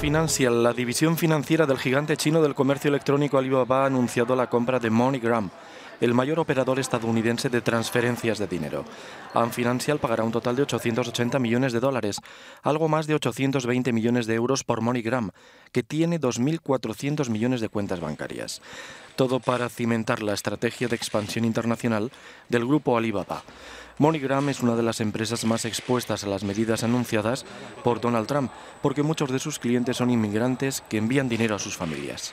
Financial, la división financiera del gigante chino del comercio electrónico Alibaba ha anunciado la compra de MoneyGram, el mayor operador estadounidense de transferencias de dinero. Ant pagará un total de 880 millones de dólares, algo más de 820 millones de euros por MoneyGram, que tiene 2.400 millones de cuentas bancarias. Todo para cimentar la estrategia de expansión internacional del grupo Alibaba. MoneyGram es una de las empresas más expuestas a las medidas anunciadas por Donald Trump, porque muchos de sus clientes son inmigrantes que envían dinero a sus familias.